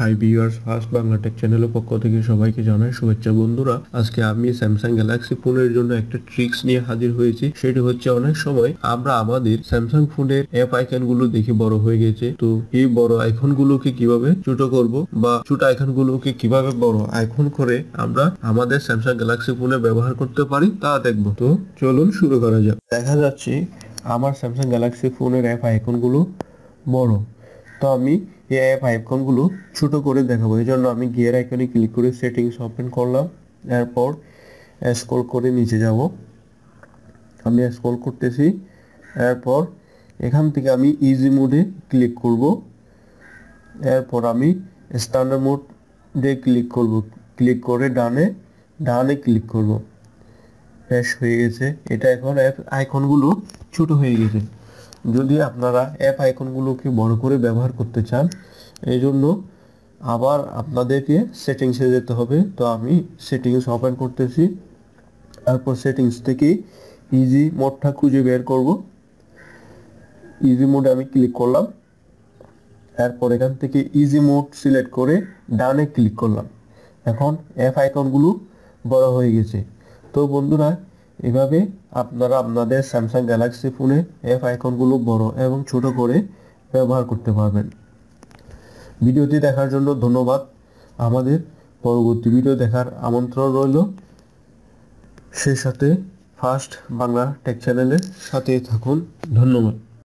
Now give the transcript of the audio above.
high viewers first Bangla tech চ্যানেলের পক্ষ থেকে সবাইকে জানাই শুভেচ্ছা বন্ধুরা আজকে আমি স্যামসাং গ্যালাক্সি ফোনের জন্য একটা ট্রিক্স নিয়ে হাজির হয়েছি সেটি হচ্ছে অনেক সময় আমরা আমাদের স্যামসাং ফোনের অ্যাপ আইকন গুলো দেখে বড় হয়ে গেছে তো এই বড় আইকন গুলোকে কিভাবে ছোট করব বা ছোট আইকন গুলোকে কিভাবে বড় আইকন করে আমরা আমাদের স্যামসাং গ্যালাক্সি ফোনে ব্যবহার করতে পারি তা দেখবো তো চলুন শুরু করা যাক দেখা যাচ্ছে আমার স্যামসাং গ্যালাক্সি ফোনের অ্যাপ আইকনগুলো বড় তো আমি এই অ্যাপ আইকনগুলো ছোট করে দেখাবো এই জন্য আমি গিয়ার আইকনে ক্লিক করে সেটিংস ওপেন করলাম এরপর স্ক্রল করে নিচে যাব আমি স্ক্রল করতেছি এরপর এখান থেকে আমি ইজি মোডে ক্লিক করব এরপর আমি স্ট্যান্ডার্ড মোডে ক্লিক করব ক্লিক করে ডানে ডানে ক্লিক করব ব্যাস হয়ে গেছে এটা এখন অ্যাপ আইকনগুলো ছোট হয়ে গেছে যদি আপনারা অ্যাপ আইকনগুলোকে বড় করে ব্যবহার করতে চান এই জন্য আবার আপনাদেরকে সেটিংসে যেতে হবে তো আমি সেটিংস ওপেন করতেছি তারপর সেটিংস থেকে ইজি মোডটা খুঁজে বের করব ইজি মোডে আমি ক্লিক করলাম তারপর এখান থেকে ইজি মোড সিলেক্ট করে ডানে ক্লিক করলাম এখন অ্যাপ আইকনগুলো বড় হয়ে গেছে তো বন্ধুরা এভাবে আপনারা আপনাদের স্যামসাং গ্যালাক্সি ফোনে অ্যাপ আইকনগুলো বড় এবং ছোট করে ব্যবহার করতে পারবেন ভিডিওটি দেখার জন্য ধন্যবাদ আমাদের পরবর্তী ভিডিও দেখার আমন্ত্রণ রইল সেই সাথে ফার্স্ট বাংলা টেক চ্যানেলের সাথে থাকুন ধন্যবাদ